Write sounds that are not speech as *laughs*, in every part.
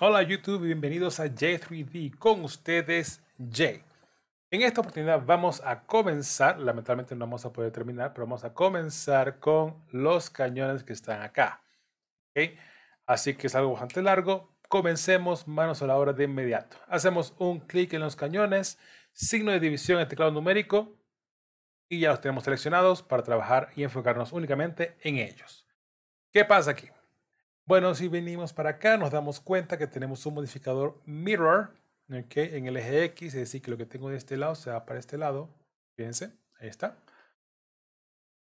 Hola YouTube bienvenidos a J3D con ustedes J. En esta oportunidad vamos a comenzar, lamentablemente no vamos a poder terminar, pero vamos a comenzar con los cañones que están acá. ¿Okay? Así que es algo bastante largo. Comencemos manos a la obra de inmediato. Hacemos un clic en los cañones, signo de división en teclado numérico y ya los tenemos seleccionados para trabajar y enfocarnos únicamente en ellos. ¿Qué pasa aquí? Bueno, si venimos para acá, nos damos cuenta que tenemos un modificador mirror okay, en el eje X, es decir, que lo que tengo de este lado se va para este lado. Fíjense, ahí está.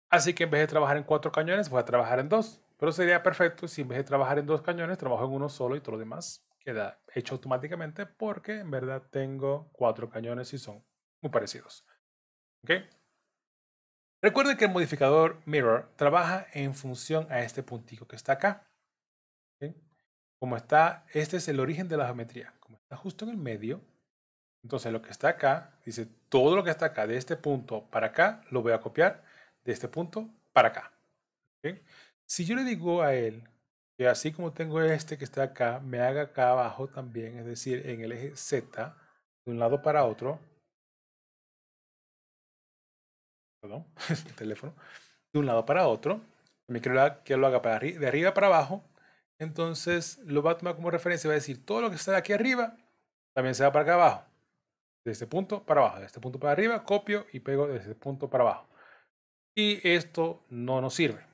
Así que en vez de trabajar en cuatro cañones, voy a trabajar en dos. Pero sería perfecto si en vez de trabajar en dos cañones, trabajo en uno solo y todo lo demás queda hecho automáticamente porque en verdad tengo cuatro cañones y son muy parecidos. Recuerden que el modificador mirror trabaja en función a este puntico que está acá como está, este es el origen de la geometría, como está justo en el medio, entonces lo que está acá, dice todo lo que está acá, de este punto para acá, lo voy a copiar de este punto para acá. Si yo le digo a él que así como tengo este que está acá, me haga acá abajo también, es decir, en el eje Z, de un lado para otro, perdón, *laughs* el teléfono, de un lado para otro, me quiero que lo haga para de arriba para abajo, entonces lo va a tomar como referencia y va a decir, todo lo que está aquí arriba también se va para acá abajo. De este punto para abajo, de este punto para arriba, copio y pego desde este punto para abajo. Y esto no nos sirve.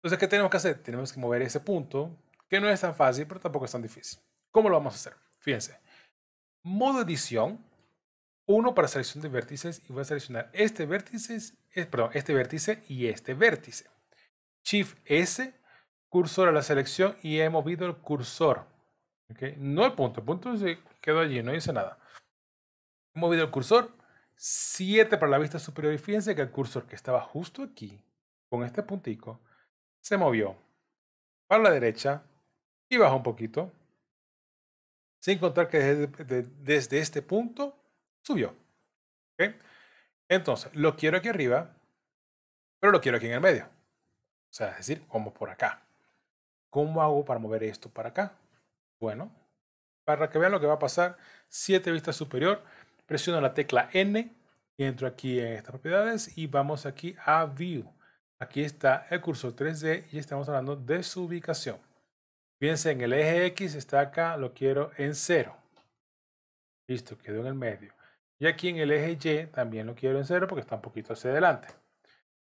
Entonces, ¿qué tenemos que hacer? Tenemos que mover ese punto, que no es tan fácil, pero tampoco es tan difícil. ¿Cómo lo vamos a hacer? Fíjense. Modo edición, uno para selección de vértices y voy a seleccionar este vértice, eh, perdón, este vértice y este vértice. Shift S cursor a la selección y he movido el cursor. ¿okay? No el punto, el punto se quedó allí, no dice nada. He movido el cursor 7 para la vista superior y fíjense que el cursor que estaba justo aquí, con este puntico, se movió para la derecha y bajó un poquito, sin contar que desde, este punto subió. ¿okay? Entonces, lo quiero aquí arriba, pero lo quiero aquí en el medio. O sea, es decir, como por acá. ¿Cómo hago para mover esto para acá? Bueno, para que vean lo que va a pasar, 7 vistas superior, presiono la tecla N y entro aquí en estas propiedades y vamos aquí a View. Aquí está el cursor 3D y estamos hablando de su ubicación. en el eje X está acá, lo quiero en 0. Listo, quedó en el medio. Y aquí en el eje Y también lo quiero en 0 porque está un poquito hacia adelante.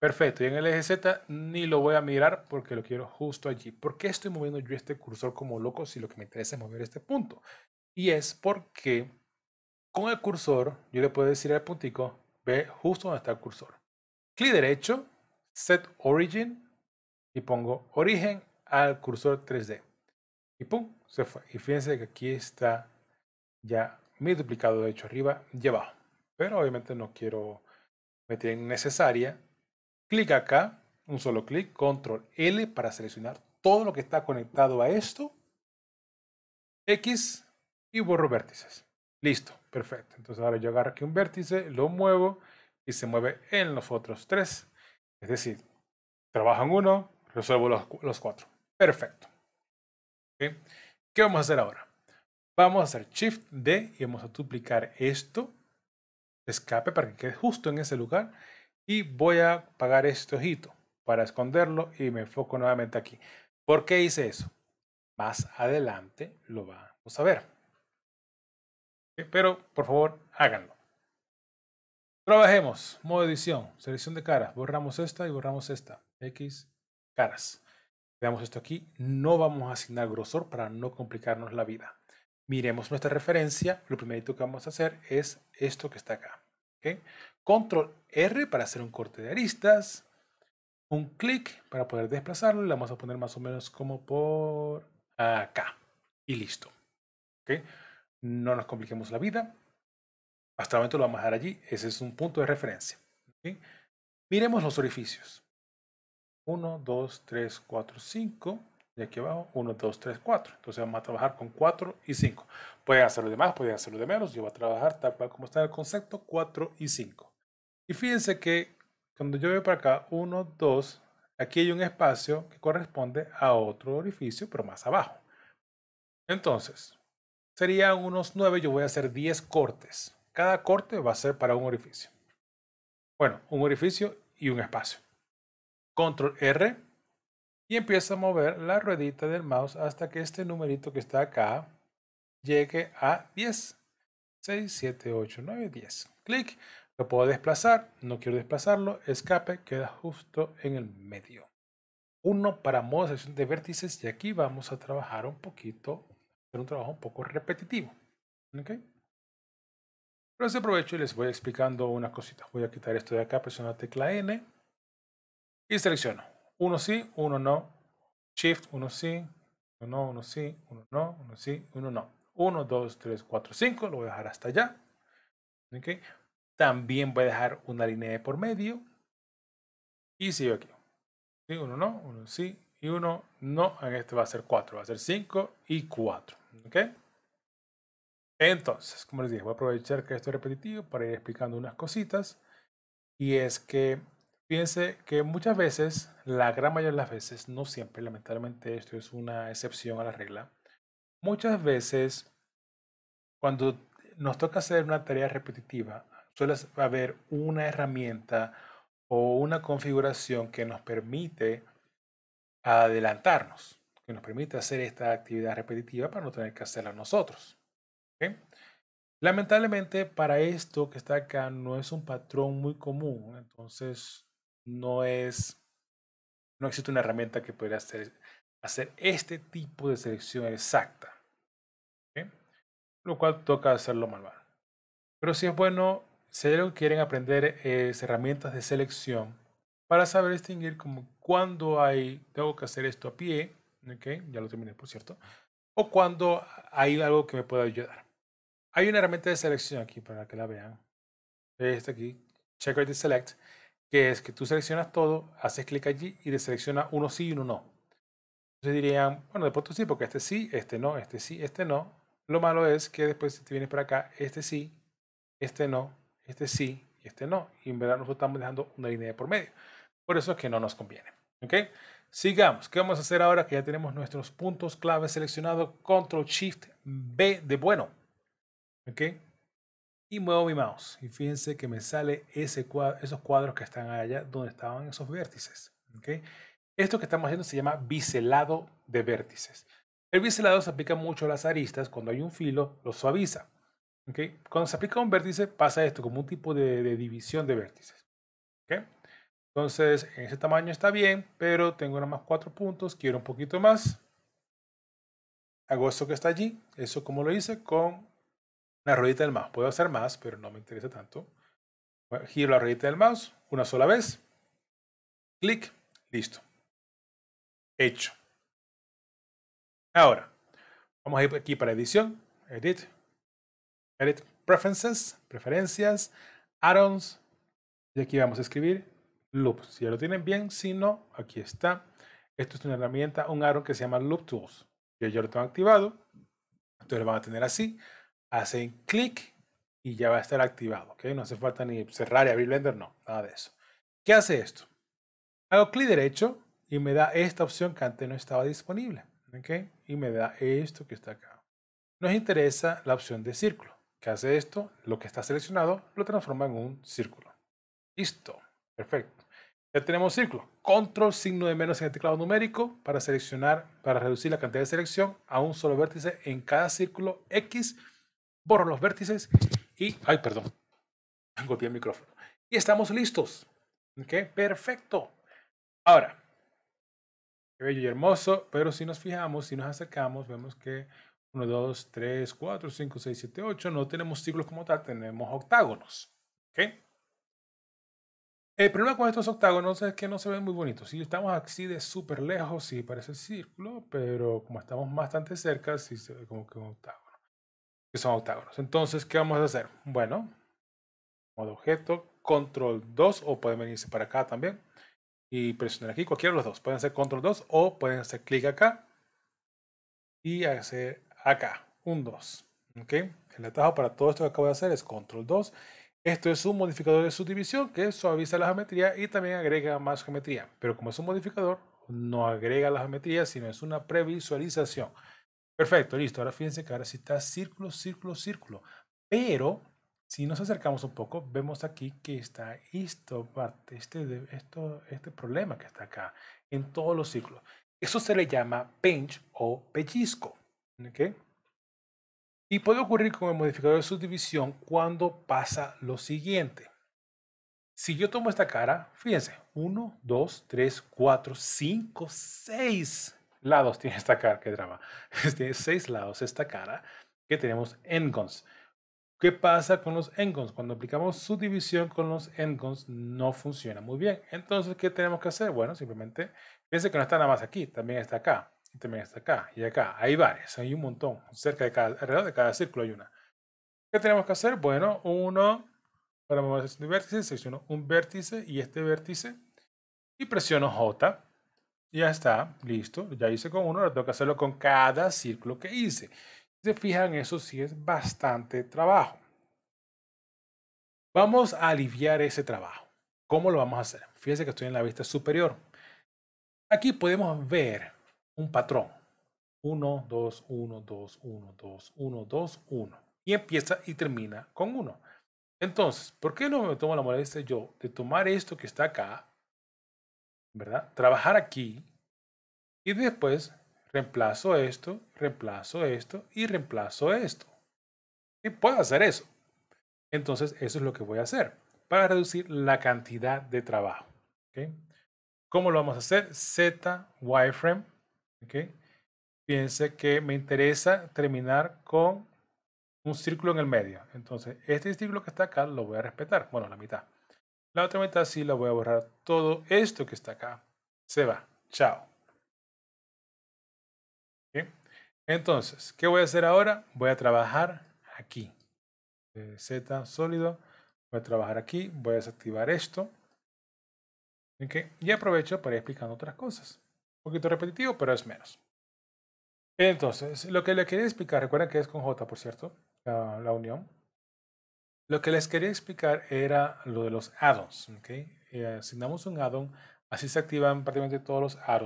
Perfecto, y en el eje Z ni lo voy a mirar porque lo quiero justo allí. ¿Por qué estoy moviendo yo este cursor como loco si lo que me interesa es mover este punto? Y es porque con el cursor yo le puedo decir al puntico, ve justo donde está el cursor. Clic derecho, set origin y pongo origen al cursor 3D. Y pum, se fue. Y fíjense que aquí está ya mi duplicado de hecho arriba y abajo. Pero obviamente no quiero meter innecesaria Clic acá, un solo clic, control L para seleccionar todo lo que está conectado a esto. X y borro vértices. Listo, perfecto. Entonces ahora yo agarro aquí un vértice, lo muevo y se mueve en los otros tres. Es decir, trabajan uno, resuelvo los, cuatro. Perfecto. ¿Qué vamos a hacer ahora? Vamos a hacer Shift D y vamos a duplicar esto. Escape para que quede justo en ese lugar y voy a pagar este ojito para esconderlo y me enfoco nuevamente aquí. ¿Por qué hice eso? Más adelante lo vamos a ver. Eh, pero por favor, háganlo. Trabajemos. Modo edición. Selección de caras. Borramos esta y borramos esta. X caras. Veamos esto aquí. No vamos a asignar grosor para no complicarnos la vida. Miremos nuestra referencia. Lo primero que vamos a hacer es esto que está acá. ¿okay? Control R para hacer un corte de aristas. Un clic para poder desplazarlo. Le vamos a poner más o menos como por acá. Y listo. No nos compliquemos la vida. Hasta el momento lo vamos a dejar allí. Ese es un punto de referencia. Miremos los orificios. 1, 2, 3, 4, 5. Y aquí abajo 1, 2, 3, 4. Entonces vamos a trabajar con 4 y 5. Pueden hacerlo de más, pueden hacerlo de menos. Yo voy a trabajar tal cual como está el concepto 4 y 5. Y fíjense que cuando yo veo para acá 1, 2, aquí hay un espacio que corresponde a otro orificio, pero más abajo. Entonces, serían unos 9, yo voy a hacer 10 cortes. Cada corte va a ser para un orificio. Bueno, un orificio y un espacio. Control R y empieza a mover la ruedita del mouse hasta que este numerito que está acá llegue a 10. 6, 7, 8, 9, 10. Clic. Lo puedo desplazar. No quiero desplazarlo. Escape queda justo en el medio. 1 para modo selección de vértices. Y aquí vamos a trabajar un poquito. Hacer un trabajo un poco repetitivo. ¿Ok? Pero se aprovecho y les voy explicando unas cositas. Voy a quitar esto de acá. Presiono la tecla N. Y selecciono. Uno sí, uno no. Shift, uno sí, uno no, uno sí, uno no, uno sí, uno no. 1, 2, 3, 4, 5, lo voy a dejar hasta allá. También voy a dejar una línea de por medio. Y sigo aquí. ¿Sí? Uno no, uno sí y uno no. En este va a ser 4, va a ser 5 y 4. Entonces, como les dije, voy a aprovechar que esto es repetitivo para ir explicando unas cositas. Y es que piense que muchas veces, la gran mayoría de las veces, no siempre, lamentablemente esto es una excepción a la regla, Muchas veces, cuando nos toca hacer una tarea repetitiva, suele haber una herramienta o una configuración que nos permite adelantarnos, que nos permite hacer esta actividad repetitiva para no tener que hacerla nosotros. Lamentablemente, para esto que está acá no es un patrón muy común, entonces no es, no existe una herramienta que pueda hacer, hacer este tipo de selección exacta lo cual toca hacerlo mal, Pero si es bueno, si quieren aprender herramientas de selección para saber distinguir como cuándo hay, tengo que hacer esto a pie, ya lo terminé por cierto, o cuando hay algo que me pueda ayudar. Hay una herramienta de selección aquí para que la vean. Esta aquí, Checker de Select, que es que tú seleccionas todo, haces clic allí y deselecciona uno sí y uno no. Entonces dirían, bueno, de pronto sí, porque este sí, este no, este sí, este no. Lo malo es que después si te vienes para acá, este sí, este no, este sí y este no. Y en verdad nosotros estamos dejando una línea de por medio. Por eso es que no nos conviene. ¿Ok? Sigamos. ¿Qué vamos a hacer ahora que ya tenemos nuestros puntos clave seleccionados? Control Shift B de bueno. ¿Ok? Y muevo mi mouse. Y fíjense que me sale esos cuadros que están allá donde estaban esos vértices. ¿Ok? Esto que estamos haciendo se llama biselado de vértices. El biselado se aplica mucho a las aristas. Cuando hay un filo, lo suaviza. Cuando se aplica a un vértice, pasa esto, como un tipo de, división de vértices. Entonces, en ese tamaño está bien, pero tengo nada más cuatro puntos. Quiero un poquito más. Hago esto que está allí. Eso como lo hice con la ruedita del mouse. Puedo hacer más, pero no me interesa tanto. giro la ruedita del mouse una sola vez. Clic. Listo. Hecho. Ahora, vamos a ir aquí para edición, edit, edit preferences, preferencias, add y aquí vamos a escribir loop. Si ya lo tienen bien, si no, aquí está. Esto es una herramienta, un add que se llama Loop Tools. Yo ya lo tengo activado, entonces lo van a tener así. Hacen clic y ya va a estar activado. No hace falta ni cerrar y abrir Blender, no, nada de eso. ¿Qué hace esto? Hago clic derecho y me da esta opción que antes no estaba disponible. ¿ok? y me da esto que está acá. Nos interesa la opción de círculo, que hace esto, lo que está seleccionado lo transforma en un círculo. Listo, perfecto. Ya tenemos círculo. Control signo de menos en el teclado numérico para seleccionar, para reducir la cantidad de selección a un solo vértice en cada círculo X. Borro los vértices y, ay, perdón, *laughs* golpeé el micrófono. Y estamos listos. Ok, perfecto. Ahora, bello y hermoso, pero si nos fijamos, si nos acercamos, vemos que 1, 2, 3, 4, 5, 6, 7, 8, no tenemos círculos como tal, tenemos octágonos. ¿okay? El problema con estos octágonos es que no se ven muy bonitos. Si estamos así de súper lejos, sí parece círculo, pero como estamos bastante cerca, sí se ve como que un octágono. Que son octágonos. Entonces, ¿qué vamos a hacer? Bueno, modo objeto, control 2, o pueden venirse para acá también y presionar aquí, cualquiera de los dos. Pueden hacer control 2 o pueden hacer clic acá y hacer acá, un 2. ¿ok? El atajo para todo esto que acabo de hacer es control 2. Esto es un modificador de subdivisión que suaviza la geometría y también agrega más geometría. Pero como es un modificador, no agrega la geometría, sino es una previsualización. Perfecto, listo. Ahora fíjense que ahora sí está círculo, círculo, círculo. Pero si nos acercamos un poco, vemos aquí que está esto, este, esto, este problema que está acá en todos los ciclos. Eso se le llama pinch o pellizco. Y puede ocurrir con el modificador de subdivisión cuando pasa lo siguiente. Si yo tomo esta cara, fíjense, 1, 2, 3, 4, 5, 6 lados tiene esta cara, qué drama. *laughs* Tiene 6 lados esta cara que tenemos en guns. ¿Qué pasa con los endgons? Cuando aplicamos subdivisión con los endgons no funciona muy bien. Entonces, ¿qué tenemos que hacer? Bueno, simplemente piense que no está nada más aquí, también está acá, y también está acá, y acá. Hay varias, hay un montón, cerca de cada, alrededor de cada círculo hay una. ¿Qué tenemos que hacer? Bueno, uno, para mover el vértice, selecciono un vértice y este vértice, y presiono J. Ya está, listo, ya hice con uno, ahora tengo que hacerlo con cada círculo que hice se fijan, eso sí es bastante trabajo. Vamos a aliviar ese trabajo. ¿Cómo lo vamos a hacer? Fíjense que estoy en la vista superior. Aquí podemos ver un patrón. 1, 2, 1, 2, 1, 2, 1, 2, 1. Y empieza y termina con 1. Entonces, ¿por qué no me tomo la molestia yo de tomar esto que está acá, ¿verdad? Trabajar aquí y después reemplazo esto, reemplazo esto y reemplazo esto. Y puedo hacer eso. Entonces, eso es lo que voy a hacer para reducir la cantidad de trabajo. ¿okay? ¿Cómo lo vamos a hacer? Z wireframe. ¿okay? Piense que me interesa terminar con un círculo en el medio. Entonces, este círculo que está acá lo voy a respetar. Bueno, la mitad. La otra mitad sí la voy a borrar. Todo esto que está acá se va. Chao. Entonces, ¿qué voy a hacer ahora? Voy a trabajar aquí. Z sólido. Voy a trabajar aquí. Voy a desactivar esto. Y aprovecho para ir explicando otras cosas. Un poquito repetitivo, pero es menos. Entonces, lo que les quería explicar, recuerden que es con J, por cierto, la, unión. Lo que les quería explicar era lo de los add-ons. Eh, asignamos un add-on, así se activan prácticamente todos los add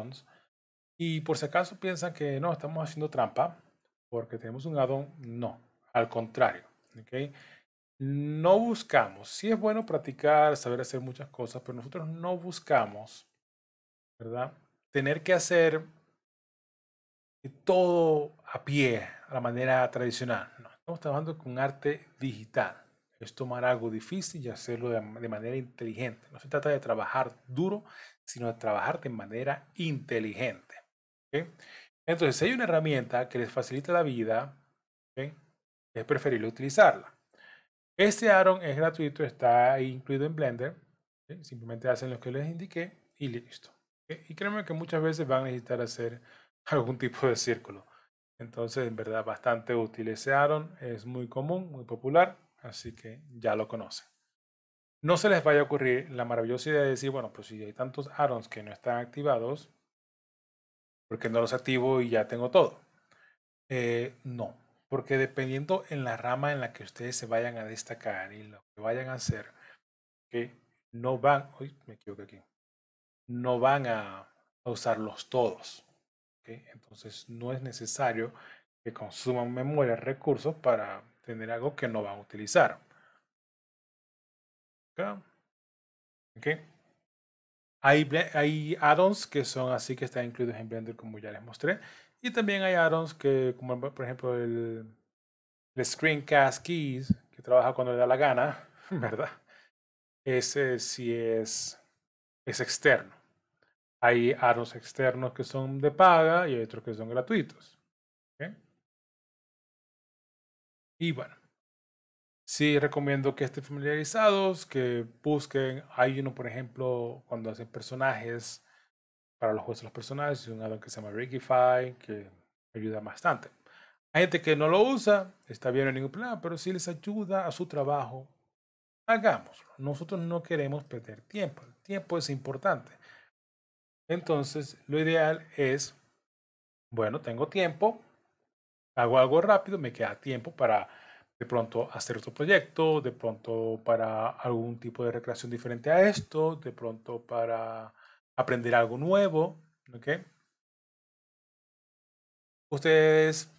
y por si acaso piensan que no, estamos haciendo trampa porque tenemos un addon, no, al contrario. No buscamos, sí es bueno practicar, saber hacer muchas cosas, pero nosotros no buscamos, ¿verdad? Tener que hacer todo a pie, a la manera tradicional. No, estamos trabajando con arte digital. Es tomar algo difícil y hacerlo de manera inteligente. No se trata de trabajar duro, sino de trabajar de manera inteligente. Entonces, si hay una herramienta que les facilita la vida, es preferible utilizarla. Este Aaron es gratuito, está incluido en Blender. Simplemente hacen lo que les indiqué y listo. Y créanme que muchas veces van a necesitar hacer *laughs* algún tipo de círculo. Entonces, en verdad, bastante útil ese Aaron. Es muy común, muy popular, así que ya lo conocen. No se les vaya a ocurrir la maravillosa idea de decir, bueno, pues si hay tantos Aarons que no están activados, porque no los activo y ya tengo todo. Eh, no, porque dependiendo en la rama en la que ustedes se vayan a destacar y lo que vayan a hacer, que no van, me aquí, no van a, usarlos todos. Entonces no es necesario que consuman memoria, recursos para tener algo que no van a utilizar. ¿Okay? Hay, addons add-ons que son así que están incluidos en Blender, como ya les mostré. Y también hay add-ons que, como por ejemplo el, el, Screencast Keys, que trabaja cuando le da la gana, *laughs* ¿verdad? Ese sí es, es externo. Hay add-ons externos que son de paga y otros que son gratuitos. Y bueno, Sí, recomiendo que estén familiarizados, que busquen. Hay uno, por ejemplo, cuando hacen personajes para los juegos de los personajes, un addon que se llama Rigify, que ayuda bastante. Hay gente que no lo usa, está bien en ningún plan, pero si les ayuda a su trabajo, hagámoslo. Nosotros no queremos perder tiempo, el tiempo es importante. Entonces, lo ideal es, bueno, tengo tiempo, hago algo rápido, me queda tiempo para de pronto hacer otro proyecto, de pronto para algún tipo de recreación diferente a esto, de pronto para aprender algo nuevo, Ustedes,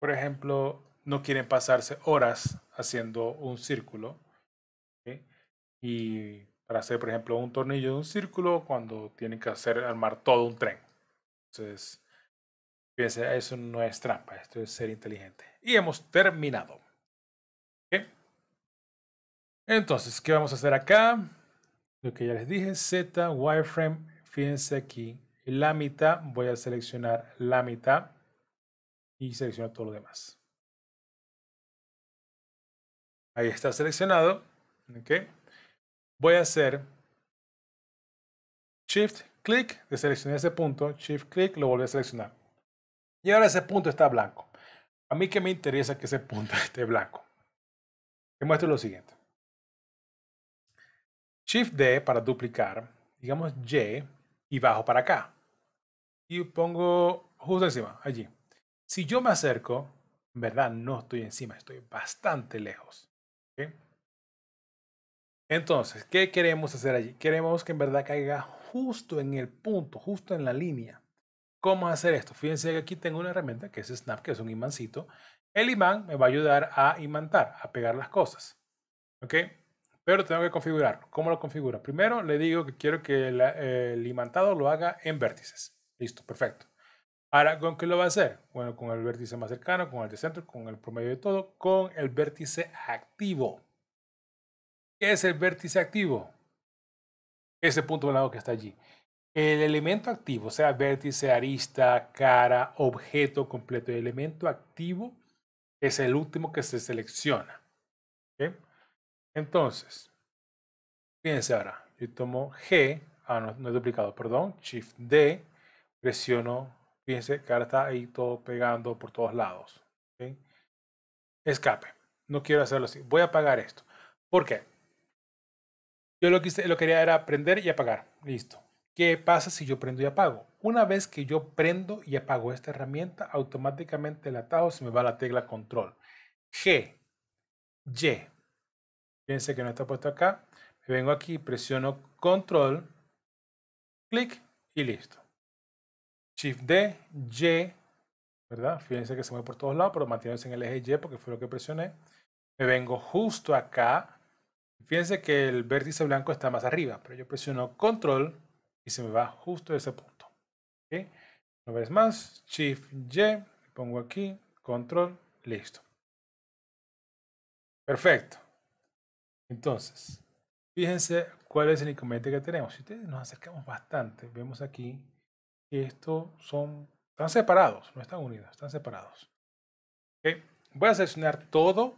por ejemplo, no quieren pasarse horas haciendo un círculo, Y para hacer, por ejemplo, un tornillo de un círculo cuando tienen que hacer, armar todo un tren. Entonces, fíjense, eso no es trampa, esto es ser inteligente. Y hemos terminado. Entonces, ¿qué vamos a hacer acá? Lo que ya les dije, Z, wireframe, fíjense aquí, la mitad, voy a seleccionar la mitad y selecciono todo lo demás. Ahí está seleccionado. Voy a hacer Shift, click, deseleccioné ese punto, Shift, click, lo volví a seleccionar. Y ahora ese punto está blanco. A mí que me interesa que ese punto *laughs* esté blanco. Te muestro lo siguiente. Shift D para duplicar, digamos Y, y bajo para acá. Y pongo justo encima, allí. Si yo me acerco, en verdad no estoy encima, estoy bastante lejos. Entonces, ¿qué queremos hacer allí? Queremos que en verdad caiga justo en el punto, justo en la línea. ¿Cómo hacer esto? Fíjense que aquí tengo una herramienta que es Snap, que es un imancito. El imán me va a ayudar a imantar, a pegar las cosas. ¿Ok? pero tengo que configurarlo. ¿Cómo lo configura? Primero le digo que quiero que el imantado lo haga en vértices. Listo, perfecto. Ahora, ¿con qué lo va a hacer? Bueno, con el vértice más cercano, con el de centro, con el promedio de todo, con el vértice activo. ¿Qué es el vértice activo? Ese punto blanco que está allí. El elemento activo, sea vértice, arista, cara, objeto completo, el elemento activo es el último que se selecciona. ¿okay? Entonces, fíjense ahora, yo tomo G, ah, no, es duplicado, perdón, Shift D, presiono, fíjense que ahora está ahí todo pegando por todos lados. Escape, no quiero hacerlo así, voy a apagar esto. ¿Por qué? Yo lo que lo quería era prender y apagar, listo. ¿Qué pasa si yo prendo y apago? Una vez que yo prendo y apago esta herramienta, automáticamente el atajo se me va a la tecla control. G, Y, Fíjense que no está puesto acá. Me vengo aquí, presiono control, clic y listo. Shift D, Y, ¿verdad? Fíjense que se mueve por todos lados, pero manteniéndose en el eje Y porque fue lo que presioné. Me vengo justo acá. Fíjense que el vértice blanco está más arriba, pero yo presiono control y se me va justo a ese punto. Una vez más, Shift Y, pongo aquí, control, listo. Perfecto. Entonces, fíjense cuál es el inconveniente que tenemos. Si ustedes nos acercamos bastante, vemos aquí que estos son, están separados, no están unidos, están separados. Voy a seleccionar todo.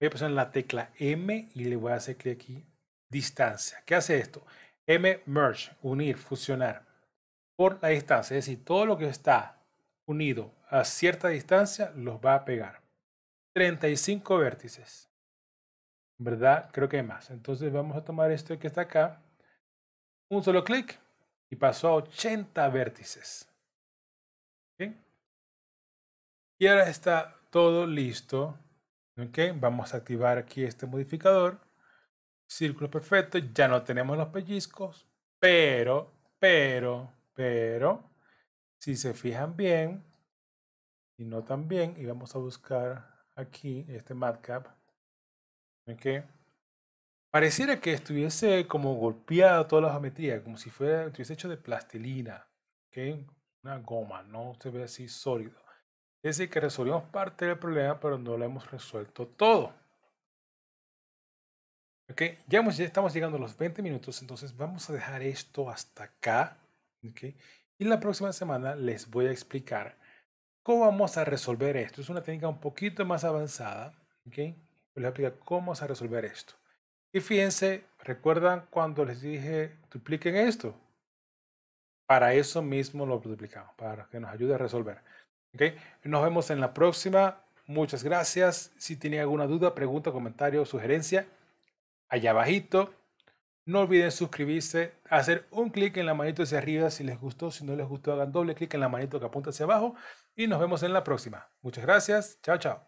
Voy a presionar la tecla M y le voy a hacer clic aquí. Distancia. ¿Qué hace esto? M, merge, unir, fusionar. Por la distancia. Es decir, todo lo que está unido a cierta distancia los va a pegar. 35 vértices. ¿verdad? Creo que hay más. Entonces vamos a tomar esto que está acá, un solo clic y pasó a 80 vértices. Y ahora está todo listo. Ok. Vamos a activar aquí este modificador. Círculo perfecto. Ya no tenemos los pellizcos. Pero, pero, pero, si se fijan bien y no tan bien, y vamos a buscar aquí este matcap ¿Okay? Pareciera que estuviese como golpeada toda la geometría, como si fuera, estuviese hecho de plastilina, ¿ok? una goma, no se ve así sólido. Es decir, que resolvimos parte del problema, pero no lo hemos resuelto todo. ¿Ok? Ya, estamos llegando a los 20 minutos, entonces vamos a dejar esto hasta acá. ¿ok? Y la próxima semana les voy a explicar cómo vamos a resolver esto. Es una técnica un poquito más avanzada. ¿Ok? les voy a cómo se resolver esto. Y fíjense, ¿recuerdan cuando les dije dupliquen esto? Para eso mismo lo duplicamos, para que nos ayude a resolver. ¿Okay? Nos vemos en la próxima. Muchas gracias. Si tienen alguna duda, pregunta, comentario o sugerencia, allá abajito. No olviden suscribirse, hacer un clic en la manito hacia arriba si les gustó. Si no les gustó, hagan doble clic en la manito que apunta hacia abajo. Y nos vemos en la próxima. Muchas gracias. Chao, chao.